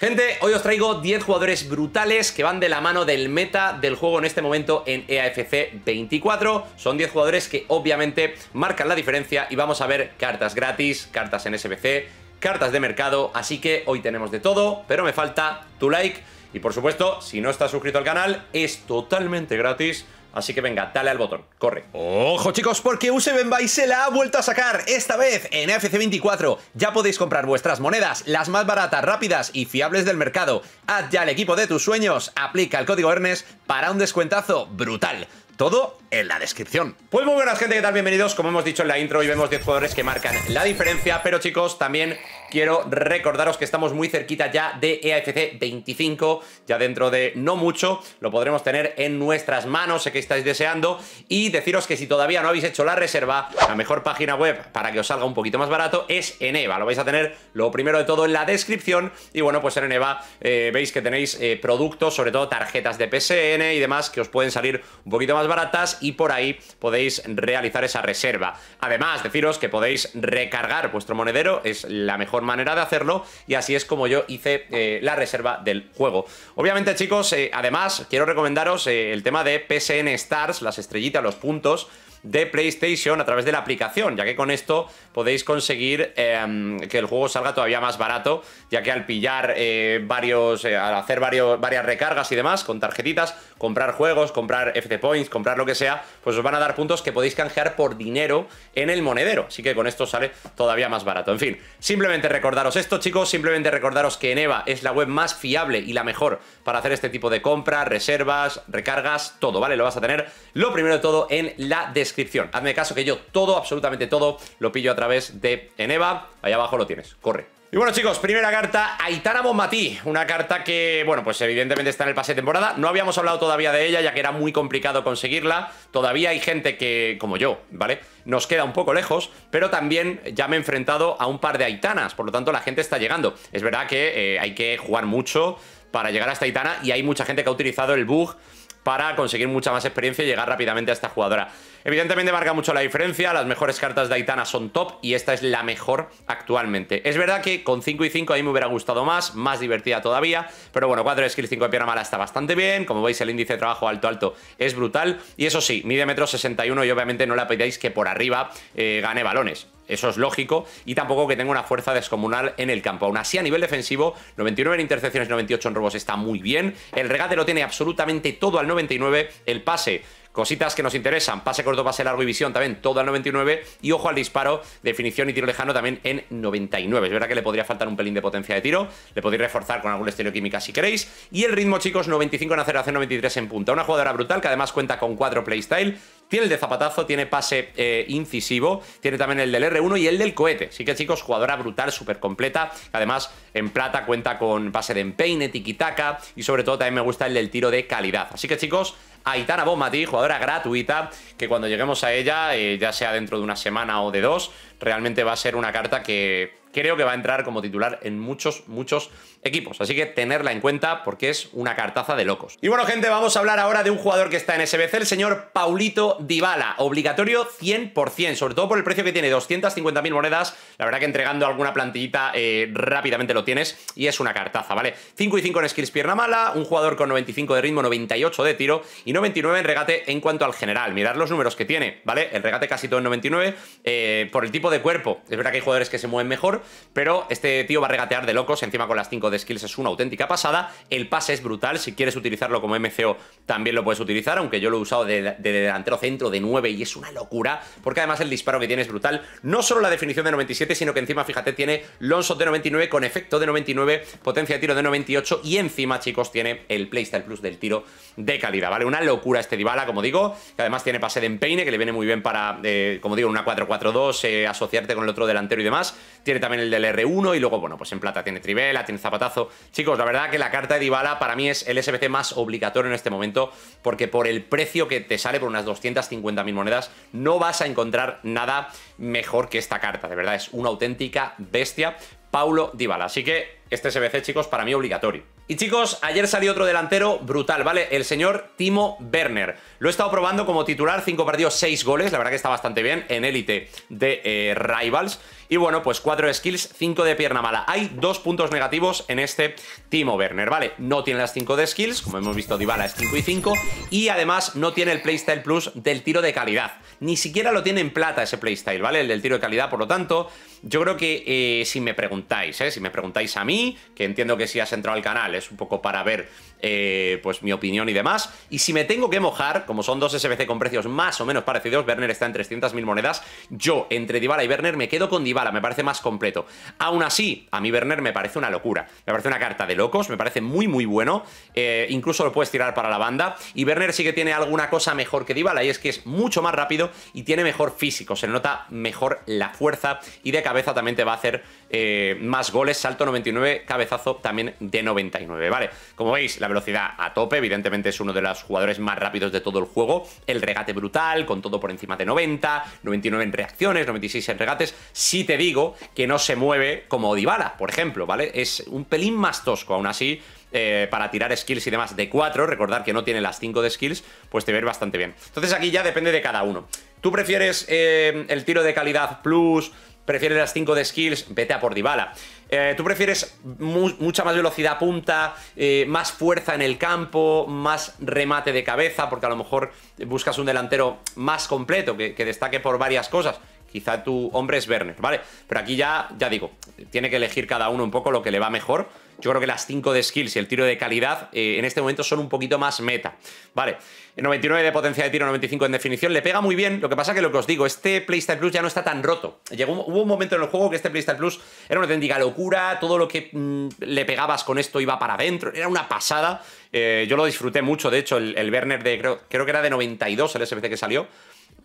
Gente, hoy os traigo 10 jugadores brutales que van de la mano del meta del juego en este momento en EAFC 24. Son 10 jugadores que obviamente marcan la diferencia y vamos a ver cartas gratis, cartas en SBC, cartas de mercado, así que hoy tenemos de todo, pero me falta tu like y por supuesto, si no estás suscrito al canal, es totalmente gratis Así que venga, dale al botón, corre. Ojo chicos, porque Use y se la ha vuelto a sacar, esta vez en FC24. Ya podéis comprar vuestras monedas, las más baratas, rápidas y fiables del mercado. Haz ya el equipo de tus sueños, aplica el código ERNES para un descuentazo brutal. Todo en la descripción. Pues muy buenas gente, ¿qué tal? Bienvenidos. Como hemos dicho en la intro, hoy vemos 10 jugadores que marcan la diferencia, pero chicos, también quiero recordaros que estamos muy cerquita ya de EAFC 25, ya dentro de no mucho, lo podremos tener en nuestras manos, sé que estáis deseando, y deciros que si todavía no habéis hecho la reserva, la mejor página web para que os salga un poquito más barato es Eneva, lo vais a tener lo primero de todo en la descripción, y bueno, pues en Eva eh, veis que tenéis eh, productos, sobre todo tarjetas de PSN y demás, que os pueden salir un poquito más baratas, y por ahí podéis realizar esa reserva. Además, deciros que podéis recargar vuestro monedero, es la mejor manera de hacerlo y así es como yo hice eh, la reserva del juego. Obviamente chicos, eh, además quiero recomendaros eh, el tema de PSN Stars, las estrellitas, los puntos, de PlayStation a través de la aplicación, ya que con esto podéis conseguir em, que el juego salga todavía más barato, ya que al pillar eh, varios, eh, al hacer varios, varias recargas y demás, con tarjetitas, comprar juegos, comprar FC Points, comprar lo que sea, pues os van a dar puntos que podéis canjear por dinero en el monedero, así que con esto sale todavía más barato. En fin, simplemente recordaros esto chicos, simplemente recordaros que Eneva es la web más fiable y la mejor para hacer este tipo de compras, reservas, recargas, todo, ¿vale? Lo vas a tener lo primero de todo en la descripción. Hazme caso que yo todo, absolutamente todo, lo pillo a través de Eneva. Ahí abajo lo tienes, corre. Y bueno chicos, primera carta, Aitana Bombatí. Una carta que, bueno, pues evidentemente está en el pase de temporada No habíamos hablado todavía de ella, ya que era muy complicado conseguirla Todavía hay gente que, como yo, ¿vale? Nos queda un poco lejos Pero también ya me he enfrentado a un par de Aitanas Por lo tanto la gente está llegando Es verdad que eh, hay que jugar mucho para llegar esta Itana y hay mucha gente que ha utilizado el bug para conseguir mucha más experiencia y llegar rápidamente a esta jugadora. Evidentemente marca mucho la diferencia, las mejores cartas de Aitana son top y esta es la mejor actualmente. Es verdad que con 5 y 5 a mí me hubiera gustado más, más divertida todavía, pero bueno, 4 de skill, 5 de pierna mala está bastante bien, como veis el índice de trabajo alto alto es brutal y eso sí, mide metro 61 y obviamente no la pedáis que por arriba eh, gane balones. Eso es lógico. Y tampoco que tenga una fuerza descomunal en el campo. Aún así, a nivel defensivo, 99 en intercepciones, 98 en robos está muy bien. El regate lo tiene absolutamente todo al 99. El pase Cositas que nos interesan, pase corto, pase largo y visión también, todo al 99. Y ojo al disparo, definición y tiro lejano también en 99. Es verdad que le podría faltar un pelín de potencia de tiro, le podéis reforzar con algún estilo química si queréis. Y el ritmo, chicos, 95 en aceleración, 93 en punta. Una jugadora brutal que además cuenta con 4 playstyle, tiene el de zapatazo, tiene pase eh, incisivo, tiene también el del R1 y el del cohete. Así que, chicos, jugadora brutal, súper completa. Además, en plata cuenta con pase de empeine, tiquitaca y sobre todo también me gusta el del tiro de calidad. Así que, chicos, Aitana dijo, jugadora gratuita, que cuando lleguemos a ella, eh, ya sea dentro de una semana o de dos, realmente va a ser una carta que creo que va a entrar como titular en muchos, muchos equipos. Así que tenerla en cuenta porque es una cartaza de locos. Y bueno, gente, vamos a hablar ahora de un jugador que está en SBC, el señor Paulito Dybala. Obligatorio 100%, sobre todo por el precio que tiene, 250.000 monedas. La verdad que entregando alguna plantillita eh, rápidamente lo tienes y es una cartaza, ¿vale? 5 y 5 en skills pierna mala, un jugador con 95 de ritmo, 98 de tiro y 99 en regate en cuanto al general. Mirad los números que tiene, ¿vale? El regate casi todo en 99, eh, por el tipo de cuerpo. Es verdad que hay jugadores que se mueven mejor, pero este tío va a regatear de locos, encima con las 5 de skills es una auténtica pasada, el pase es brutal, si quieres utilizarlo como MCO también lo puedes utilizar, aunque yo lo he usado de, delantero centro de 9 y es una locura, porque además el disparo que tiene es brutal, no solo la definición de 97, sino que encima, fíjate, tiene shot de 99 con efecto de 99, potencia de tiro de 98 y encima, chicos, tiene el Playstyle Plus del tiro de calidad, ¿vale? Una locura este Dybala, como digo, que además tiene pase de empeine, que le viene muy bien para, eh, como digo, una 4-4-2, eh, asociarte con el otro delantero y demás, tiene también en el del R1 y luego, bueno, pues en plata tiene Trivela, tiene Zapatazo. Chicos, la verdad que la carta de Dybala para mí es el SBC más obligatorio en este momento porque por el precio que te sale por unas 250.000 monedas no vas a encontrar nada mejor que esta carta, de verdad, es una auténtica bestia. Paulo Dybala. Así que este SBC, chicos, para mí obligatorio. Y chicos, ayer salió otro delantero brutal, ¿vale? El señor Timo Werner. Lo he estado probando como titular, 5 partidos, 6 goles, la verdad que está bastante bien, en élite de eh, Rivals. Y bueno, pues 4 skills, 5 de pierna mala. Hay dos puntos negativos en este Timo Werner, ¿vale? No tiene las 5 de skills, como hemos visto Dybala es 5 y 5, y además no tiene el playstyle plus del tiro de calidad. Ni siquiera lo tiene en plata ese playstyle, ¿vale? El del tiro de calidad, por lo tanto, yo creo que eh, si me preguntáis, ¿eh? Si me preguntáis a mí, que entiendo que si has entrado al canal es un poco para ver eh, pues mi opinión y demás, y si me tengo que mojar, como son dos SBC con precios más o menos parecidos, Werner está en 300.000 monedas, yo entre Dybala y Werner me quedo con Dybala me parece más completo. Aún así, a mí Werner me parece una locura. Me parece una carta de locos, me parece muy, muy bueno. Eh, incluso lo puedes tirar para la banda. Y Werner sí que tiene alguna cosa mejor que Dybala y es que es mucho más rápido y tiene mejor físico. Se nota mejor la fuerza y de cabeza también te va a hacer eh, más goles, salto 99, cabezazo también de 99, ¿vale? Como veis, la velocidad a tope, evidentemente es uno de los jugadores más rápidos de todo el juego, el regate brutal, con todo por encima de 90, 99 en reacciones, 96 en regates, si te digo que no se mueve como Dybala, por ejemplo, ¿vale? Es un pelín más tosco, aún así... Eh, para tirar skills y demás de 4, recordar que no tiene las 5 de skills, pues te ve bastante bien. Entonces aquí ya depende de cada uno. ¿Tú prefieres eh, el tiro de calidad plus, prefieres las 5 de skills, vete a por Dybala. Eh, tú prefieres mucha más velocidad punta, eh, más fuerza en el campo, más remate de cabeza, porque a lo mejor buscas un delantero más completo, que, destaque por varias cosas. Quizá tu hombre es Werner, ¿vale? Pero aquí ya, ya digo, tiene que elegir cada uno un poco lo que le va mejor yo creo que las 5 de skills y el tiro de calidad eh, en este momento son un poquito más meta. Vale, 99 de potencia de tiro, 95 en definición, le pega muy bien. Lo que pasa que lo que os digo, este PlayStyle Plus ya no está tan roto. Llegó, hubo un momento en el juego que este PlayStyle Plus era una auténtica locura, todo lo que mm, le pegabas con esto iba para adentro, era una pasada. Eh, yo lo disfruté mucho, de hecho, el, Werner de, creo, que era de 92 el SPC que salió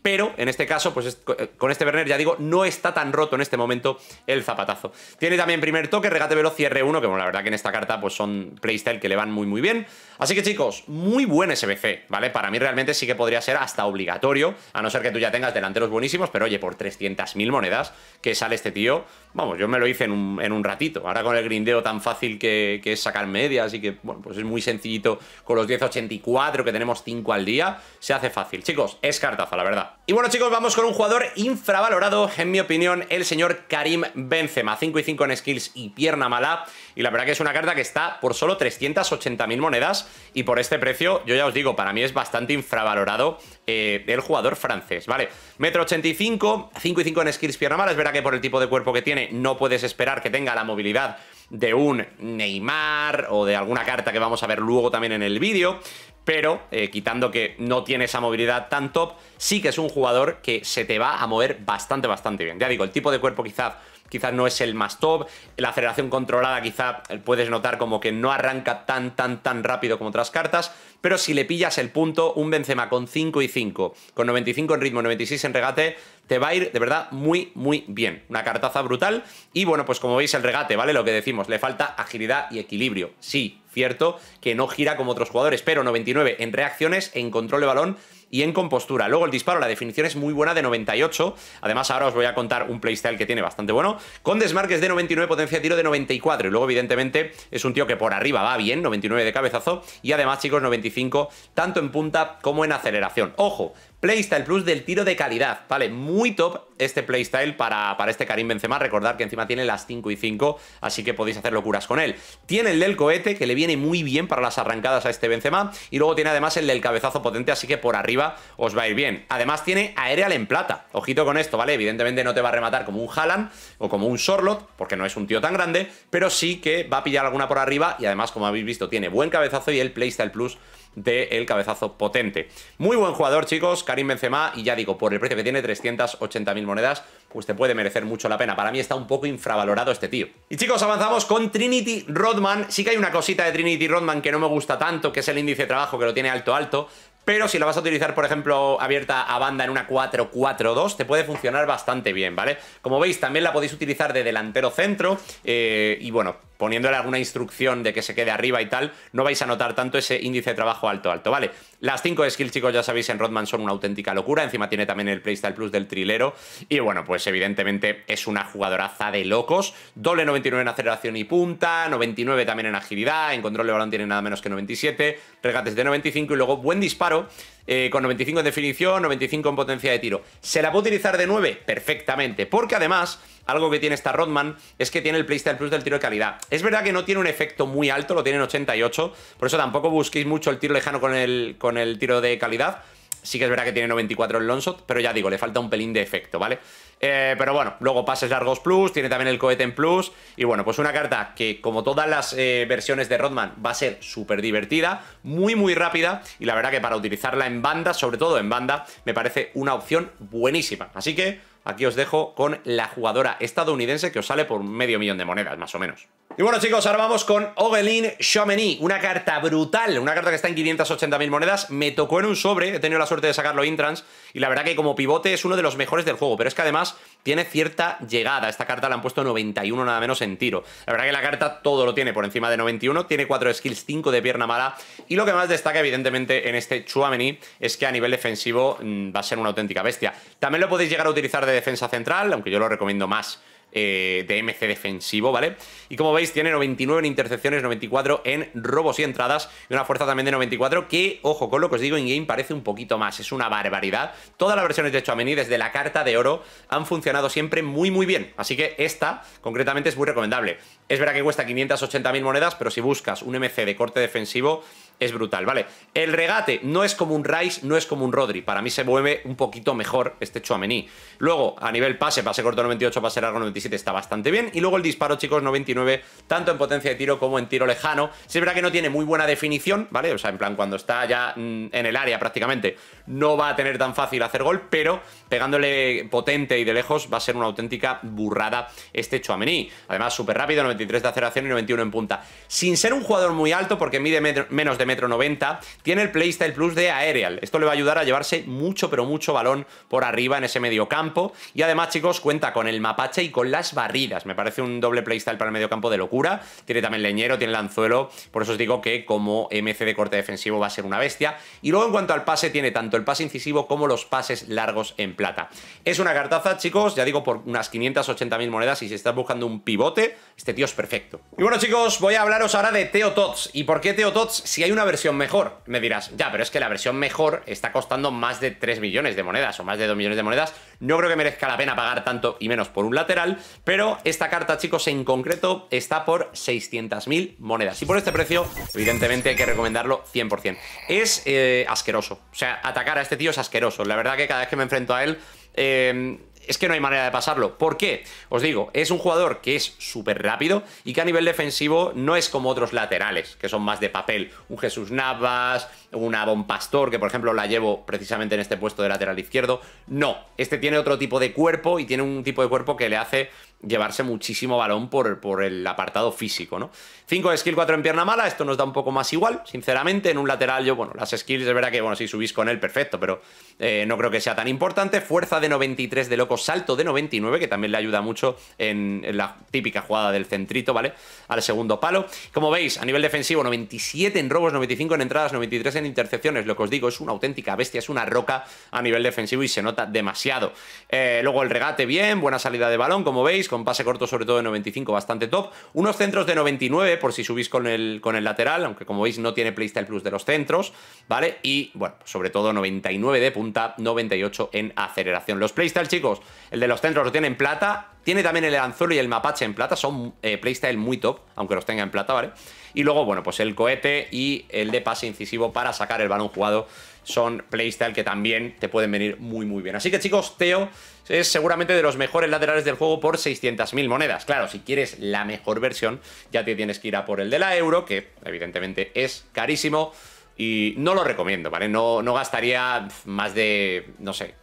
pero en este caso, pues eh, con este Werner, ya digo, no está tan roto en este momento el zapatazo. Tiene también primer toque, regate veloz y R1, que bueno, la verdad que en esta carta pues son playstyle que le van muy muy bien. Así que chicos, muy buen SBC, ¿vale? Para mí realmente sí que podría ser hasta obligatorio, a no ser que tú ya tengas delanteros buenísimos, pero oye, por 300.000 monedas que sale este tío, vamos, yo me lo hice en un, ratito. Ahora con el grindeo tan fácil que, es sacar medias y que, bueno, pues es muy sencillito con los 10.84 que tenemos 5 al día, se hace fácil. Chicos, es cartazo, la verdad. Y bueno chicos, vamos con un jugador infravalorado, en mi opinión, el señor Karim Benzema, 5 y 5 en skills y pierna mala, y la verdad que es una carta que está por solo 380.000 monedas, y por este precio, yo ya os digo, para mí es bastante infravalorado eh, el jugador francés, ¿vale? Metro 85, 5 y 5 en skills pierna mala, es verdad que por el tipo de cuerpo que tiene no puedes esperar que tenga la movilidad de un Neymar o de alguna carta que vamos a ver luego también en el vídeo, pero eh, quitando que no tiene esa movilidad tan top, sí que es un jugador que se te va a mover bastante, bastante bien. Ya digo, el tipo de cuerpo quizás quizás no es el más top. La aceleración controlada quizá eh, puedes notar como que no arranca tan, tan, tan rápido como otras cartas, pero si le pillas el punto, un Benzema con 5 y 5, con 95 en ritmo, 96 en regate, te va a ir de verdad muy, muy bien. Una cartaza brutal y bueno, pues como veis el regate, ¿vale? Lo que decimos, le falta agilidad y equilibrio. Sí, Cierto que no gira como otros jugadores, pero 99 en reacciones, en control de balón y en compostura. Luego el disparo, la definición es muy buena de 98. Además, ahora os voy a contar un playstyle que tiene bastante bueno. Con desmarques de 99, potencia de tiro de 94. Y luego, evidentemente, es un tío que por arriba va bien, 99 de cabezazo. Y además, chicos, 95, tanto en punta como en aceleración. Ojo, Playstyle Plus del tiro de calidad, ¿vale? Muy top este playstyle para, para este Karim Benzema. Recordad que encima tiene las 5 y 5, así que podéis hacer locuras con él. Tiene el del cohete, que le viene muy bien para las arrancadas a este Benzema. Y luego tiene además el del cabezazo potente, así que por arriba os va a ir bien. Además tiene aerial en plata. Ojito con esto, ¿vale? Evidentemente no te va a rematar como un Haaland o como un Sorlot, porque no es un tío tan grande, pero sí que va a pillar alguna por arriba. Y además, como habéis visto, tiene buen cabezazo y el playstyle plus de el cabezazo potente. Muy buen jugador, chicos, Karim Benzema, y ya digo, por el precio que tiene, 380.000 monedas, pues te puede merecer mucho la pena. Para mí está un poco infravalorado este tío. Y chicos, avanzamos con Trinity Rodman. Sí que hay una cosita de Trinity Rodman que no me gusta tanto, que es el índice de trabajo, que lo tiene alto alto, pero si la vas a utilizar, por ejemplo, abierta a banda en una 4-4-2, te puede funcionar bastante bien, ¿vale? Como veis, también la podéis utilizar de delantero centro eh, y bueno, poniéndole alguna instrucción de que se quede arriba y tal, no vais a notar tanto ese índice de trabajo alto, alto, ¿vale? Las 5 skills, chicos, ya sabéis, en Rodman son una auténtica locura, encima tiene también el Playstyle Plus del trilero, y bueno, pues evidentemente es una jugadoraza de locos, doble 99 en aceleración y punta, 99 también en agilidad, en control de balón tiene nada menos que 97, recates de 95 y luego buen disparo eh, con 95 en definición, 95 en potencia de tiro. ¿Se la puede utilizar de 9? Perfectamente, porque además, algo que tiene esta Rodman es que tiene el Playstyle Plus del tiro de calidad. Es verdad que no tiene un efecto muy alto, lo tiene en 88, por eso tampoco busquéis mucho el tiro lejano con el, con el tiro de calidad. Sí que es verdad que tiene 94 en longshot, pero ya digo, le falta un pelín de efecto, ¿vale? Eh, pero bueno, luego pases largos plus, tiene también el cohete en plus. Y bueno, pues una carta que, como todas las eh, versiones de Rodman, va a ser súper divertida, muy, muy rápida. Y la verdad que para utilizarla en banda, sobre todo en banda, me parece una opción buenísima. Así que Aquí os dejo con la jugadora estadounidense que os sale por medio millón de monedas, más o menos. Y bueno chicos, ahora vamos con Ogelin Chomeny, una carta brutal, una carta que está en 580.000 monedas, me tocó en un sobre, he tenido la suerte de sacarlo intrans y la verdad que como pivote es uno de los mejores del juego, pero es que además tiene cierta llegada, esta carta la han puesto 91 nada menos en tiro, la verdad que la carta todo lo tiene por encima de 91, tiene 4 skills, 5 de pierna mala y lo que más destaca evidentemente en este Chouameni es que a nivel defensivo mm, va a ser una auténtica bestia, también lo podéis llegar a utilizar de defensa central, aunque yo lo recomiendo más eh, de MC defensivo, ¿vale? Y como veis, tiene 99 en intercepciones, 94 en robos y entradas, y una fuerza también de 94, que, ojo, con lo que os digo, in-game parece un poquito más, es una barbaridad. Todas las versiones de Chouameni, desde la carta de oro, han funcionado siempre muy, muy bien, así que esta, concretamente, es muy recomendable. Es verdad que cuesta 580.000 monedas, pero si buscas un MC de corte defensivo, es brutal, ¿vale? El regate no es como un Rice, no es como un Rodri. Para mí se mueve un poquito mejor este Chuamení. Luego, a nivel pase, pase corto 98, pase largo 97, está bastante bien. Y luego el disparo, chicos, 99, tanto en potencia de tiro como en tiro lejano. Se es verdad que no tiene muy buena definición, ¿vale? O sea, en plan, cuando está ya mm, en el área prácticamente, no va a tener tan fácil hacer gol, pero pegándole potente y de lejos va a ser una auténtica burrada este Chouameni. Además, súper rápido, 93 de aceleración y 91 en punta. Sin ser un jugador muy alto, porque mide menos de metro 90, tiene el Playstyle Plus de Aerial. Esto le va a ayudar a llevarse mucho, pero mucho balón por arriba en ese medio campo. Y además, chicos, cuenta con el mapache y con las barridas. Me parece un doble Playstyle para el medio campo de locura. Tiene también leñero, tiene lanzuelo. Por eso os digo que como MC de corte defensivo va a ser una bestia. Y luego, en cuanto al pase, tiene tanto el pase incisivo como los pases largos en plata. Es una cartaza, chicos, ya digo, por unas 580.000 monedas y si estás buscando un pivote, este tío es perfecto. Y bueno, chicos, voy a hablaros ahora de Teotots. ¿Y por qué Teotots si hay una versión mejor? Me dirás, ya, pero es que la versión mejor está costando más de 3 millones de monedas o más de 2 millones de monedas. No creo que merezca la pena pagar tanto y menos por un lateral, pero esta carta, chicos, en concreto está por 600.000 monedas. Y por este precio, evidentemente hay que recomendarlo 100%. Es eh, asqueroso. O sea, atacar cara. Este tío es asqueroso. La verdad que cada vez que me enfrento a él... Em, es que no hay manera de pasarlo. ¿Por qué? Os digo, es un jugador que es súper rápido y que a nivel defensivo no es como otros laterales, que son más de papel. Un Jesús Navas, una Bon Pastor, que por ejemplo la llevo precisamente en este puesto de lateral izquierdo. No, este tiene otro tipo de cuerpo y tiene un tipo de cuerpo que le hace llevarse muchísimo balón por, por el apartado físico, ¿no? 5 de skill, 4 en pierna mala, esto nos da un poco más igual, sinceramente, en un lateral yo, bueno, las skills es verdad que, bueno, si subís con él, perfecto, pero eh, no creo que sea tan importante, fuerza de 93 de loco, salto de 99, que también le ayuda mucho en, en la típica jugada del centrito, ¿vale? Al segundo palo, como veis, a nivel defensivo, 97 en robos, 95 en entradas, 93 en intercepciones, lo que os digo, es una auténtica bestia, es una roca a nivel defensivo y se nota demasiado. Eh, luego el regate bien, buena salida de balón, como veis, con pase corto sobre todo de 95, bastante top. Unos centros de 99 por si subís con el, con el lateral, aunque como veis no tiene Playstyle Plus de los centros, ¿vale? Y bueno, pues sobre todo 99 de punta, 98 en aceleración. Los playstyle chicos, el de los centros lo tienen plata tiene también el anzuelo y el mapache en plata, son eh, playstyle muy top, aunque los tenga en plata, ¿vale? Y luego, bueno, pues el cohete y el de pase incisivo para sacar el balón jugado son playstyle que también te pueden venir muy, muy bien. Así que, chicos, Teo es seguramente de los mejores laterales del juego por 600.000 monedas. Claro, si quieres la mejor versión, ya te tienes que ir a por el de la euro, que evidentemente es carísimo y no lo recomiendo, ¿vale? No, no gastaría más de, no sé,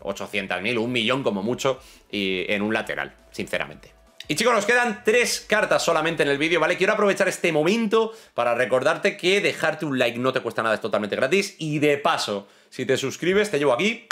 800.000, un millón como mucho, y en un lateral, sinceramente. Y chicos, nos quedan tres cartas solamente en el vídeo, ¿vale? Quiero aprovechar este momento para recordarte que dejarte un like no te cuesta nada, es totalmente gratis. Y de paso, si te suscribes, te llevo aquí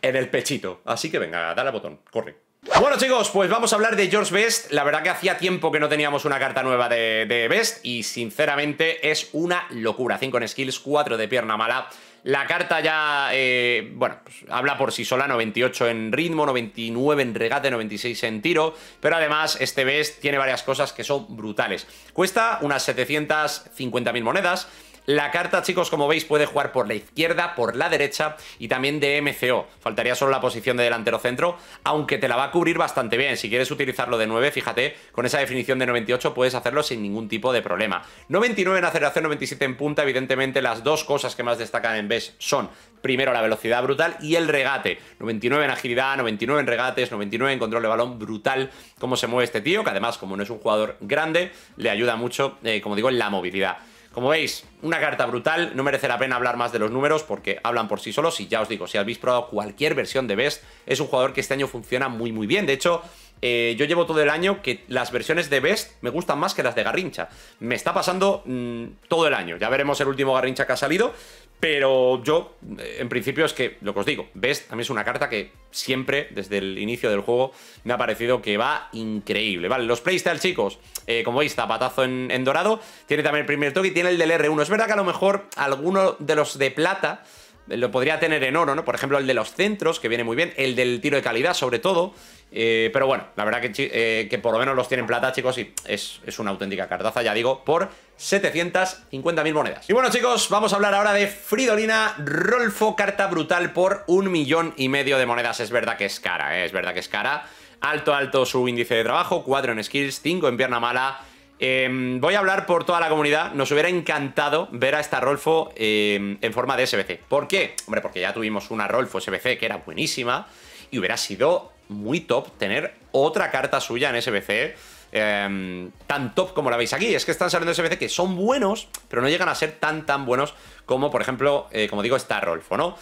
en el pechito. Así que venga, dale al botón, corre. Bueno chicos, pues vamos a hablar de George Best. La verdad que hacía tiempo que no teníamos una carta nueva de, de Best y sinceramente es una locura. 5 en skills, 4 de pierna mala, la carta ya, eh, bueno, pues, habla por sí sola, 98 en ritmo, 99 en regate, 96 en tiro, pero además este best tiene varias cosas que son brutales. Cuesta unas 750.000 monedas, la carta, chicos, como veis, puede jugar por la izquierda, por la derecha y también de MCO. Faltaría solo la posición de delantero centro, aunque te la va a cubrir bastante bien. Si quieres utilizarlo de 9, fíjate, con esa definición de 98 puedes hacerlo sin ningún tipo de problema. 99 en aceleración, 97 en punta. Evidentemente, las dos cosas que más destacan en BES son primero la velocidad brutal y el regate. 99 en agilidad, 99 en regates, 99 en control de balón, brutal cómo se mueve este tío, que además como no es un jugador grande, le ayuda mucho, eh, como digo, en la movilidad. Como veis, una carta brutal, no merece la pena hablar más de los números porque hablan por sí solos y ya os digo, si habéis probado cualquier versión de Best, es un jugador que este año funciona muy muy bien, de hecho... Eh, yo llevo todo el año que las versiones de Best me gustan más que las de Garrincha. Me está pasando mm, todo el año. Ya veremos el último Garrincha que ha salido. Pero yo, eh, en principio, es que lo que os digo, Best a mí es una carta que siempre, desde el inicio del juego, me ha parecido que va increíble. Vale, los playstyle, chicos, eh, como veis, zapatazo en, en dorado. Tiene también el primer toque y tiene el del R1. Es verdad que a lo mejor alguno de los de plata lo podría tener en oro, ¿no? Por ejemplo, el de los centros, que viene muy bien, el del tiro de calidad, sobre todo. Eh, pero bueno, la verdad que, eh, que, por lo menos los tienen plata, chicos, y es, una auténtica cartaza, ya digo, por 750.000 monedas. Y bueno, chicos, vamos a hablar ahora de Fridolina Rolfo, carta brutal por un millón y medio de monedas. Es verdad que es cara, eh, es verdad que es cara. Alto, alto su índice de trabajo, 4 en skills, 5 en pierna mala, Em, voy a hablar por toda la comunidad. Nos hubiera encantado ver a esta Rolfo em, en forma de SBC. ¿Por qué? Hombre, porque ya tuvimos una Rolfo SBC que era buenísima y hubiera sido muy top tener otra carta suya en SBC. Em, tan top como la veis aquí. Es que están saliendo SBC que son buenos, pero no llegan a ser tan tan buenos como, por ejemplo, eh, como digo, esta Rolfo, ¿no?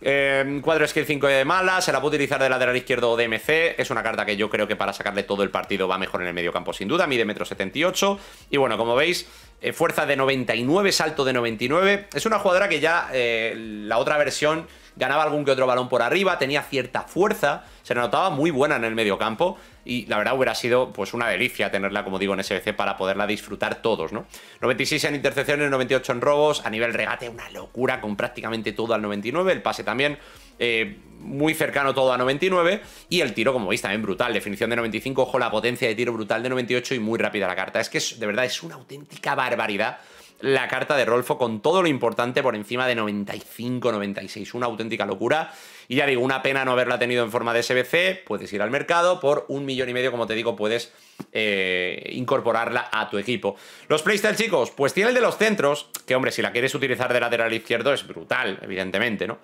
Eh, em, cuadro skill 5 de mala, se la puede utilizar de lateral izquierdo o de MC. Es una carta que yo creo que para sacarle todo el partido va mejor en el medio campo, sin duda. Mide metro 78. Y bueno, como veis, eh, fuerza de 99, salto de 99. Es una jugadora que ya eh, la otra versión ganaba algún que otro balón por arriba, tenía cierta fuerza, se notaba muy buena en el campo y la verdad hubiera sido pues una delicia tenerla, como digo, en SBC para poderla disfrutar todos, ¿no? 96 en intercepciones, 98 en robos, a nivel regate una locura con prácticamente todo al 99, el pase también eh, muy cercano todo a 99 y el tiro, como veis, también brutal, definición de 95, ojo la potencia de tiro brutal de 98 y muy rápida la carta, es que de verdad es una auténtica barbaridad la carta de Rolfo con todo lo importante por encima de 95, 96. Una auténtica locura. Y ya digo, una pena no haberla tenido en forma de SBC. Puedes ir al mercado por un millón y medio, como te digo, puedes eh, incorporarla a tu equipo. Los playstyle, chicos, pues tiene el de los centros, que hombre, si la quieres utilizar de lateral izquierdo es brutal, evidentemente, ¿no?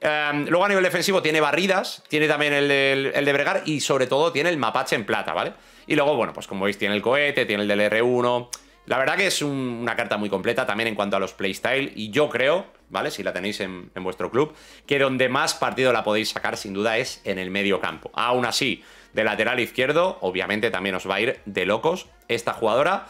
Em, luego a nivel defensivo tiene barridas, tiene también el el de, Bregar y sobre todo tiene el mapache en plata, ¿vale? Y luego, bueno, pues como veis, tiene el cohete, tiene el del R1 la verdad que es una carta muy completa también en cuanto a los playstyle y yo creo, ¿vale? Si la tenéis en, vuestro club, que donde más partido la podéis sacar sin duda es en el medio campo. Aún así, de lateral izquierdo, obviamente también os va a ir de locos esta jugadora.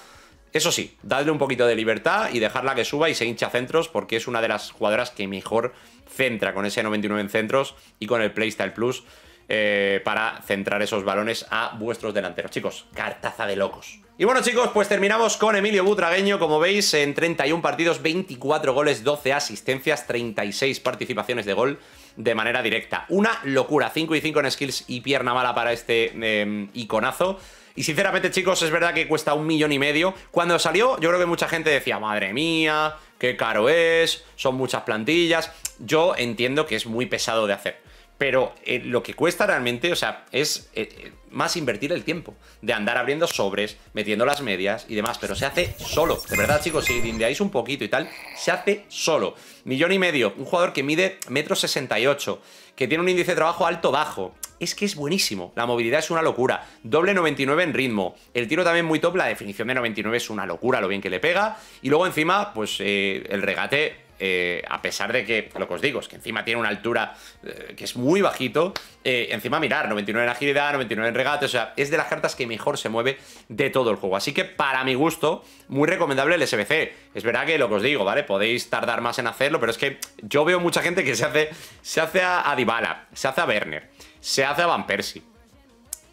Eso sí, dadle un poquito de libertad y dejarla que suba y se hincha centros porque es una de las jugadoras que mejor centra con ese 99 en centros y con el Playstyle Plus eh, para centrar esos balones a vuestros delanteros. Chicos, cartaza de locos. Y bueno chicos, pues terminamos con Emilio Butragueño, como veis, en 31 partidos, 24 goles, 12 asistencias, 36 participaciones de gol de manera directa. Una locura, 5 y 5 en skills y pierna mala para este em, iconazo. Y sinceramente, chicos, es verdad que cuesta un millón y medio. Cuando salió, yo creo que mucha gente decía, madre mía, qué caro es, son muchas plantillas. Yo entiendo que es muy pesado de hacer. Pero eh, lo que cuesta realmente, o sea, es eh, eh, más invertir el tiempo de andar abriendo sobres, metiendo las medias y demás. Pero se hace solo. De verdad, chicos, si lindeáis un poquito y tal, se hace solo. Millón y medio. Un jugador que mide metro 68, que tiene un índice de trabajo alto-bajo. Es que es buenísimo. La movilidad es una locura. Doble 99 en ritmo. El tiro también muy top. La definición de 99 es una locura lo bien que le pega. Y luego encima, pues el regate eh, a pesar de que, lo que os digo, es que encima tiene una altura eh, que es muy bajito, eh, encima mirar, 99 en agilidad, 99 en regate, o sea, es de las cartas que mejor se mueve de todo el juego. Así que para mi gusto, muy recomendable el SBC. Es verdad que lo que os digo, ¿vale? Podéis tardar más en hacerlo, pero es que yo veo mucha gente que se hace, se hace a, Dybala, se hace a Werner, se hace a Van Persie,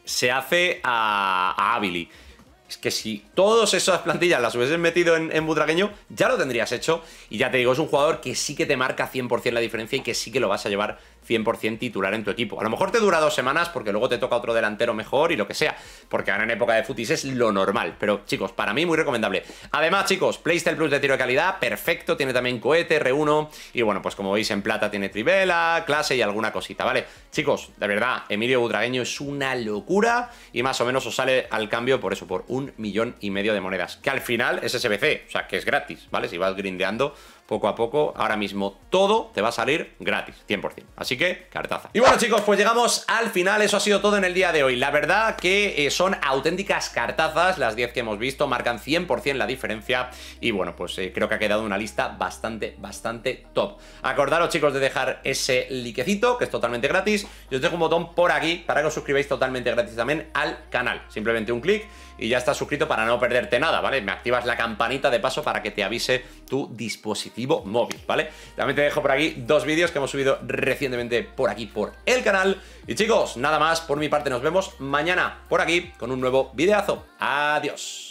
se hace a, a es que si todas esas plantillas las hubieses metido en, en, Butragueño, ya lo tendrías hecho. Y ya te digo, es un jugador que sí que te marca 100% la diferencia y que sí que lo vas a llevar 100% titular en tu equipo. A lo mejor te dura dos semanas porque luego te toca otro delantero mejor y lo que sea, porque ahora en época de futis es lo normal. Pero chicos, para mí muy recomendable. Además, chicos, Playstyle Plus de tiro de calidad, perfecto, tiene también cohete, R1 y bueno, pues como veis en plata tiene trivela, clase y alguna cosita, ¿vale? Chicos, de verdad, Emilio Budragueño es una locura y más o menos os sale al cambio por eso, por un millón y medio de monedas, que al final es SBC, o sea, que es gratis, ¿vale? Si vas grindeando poco a poco, ahora mismo todo te va a salir gratis, 100%. Así que, cartaza. Y bueno chicos, pues llegamos al final, eso ha sido todo en el día de hoy. La verdad que eh, son auténticas cartazas, las 10 que hemos visto, marcan 100% la diferencia y bueno, pues eh, creo que ha quedado una lista bastante, bastante top. Acordaros chicos de dejar ese liquecito que es totalmente gratis. Yo os dejo un botón por aquí para que os suscribáis totalmente gratis también al canal. Simplemente un clic y ya estás suscrito para no perderte nada, ¿vale? Me activas la campanita de paso para que te avise tu dispositivo móvil, ¿vale? También te dejo por aquí dos vídeos que hemos subido recientemente por aquí por el canal. Y chicos, nada más, por mi parte nos vemos mañana por aquí con un nuevo videazo. Adiós.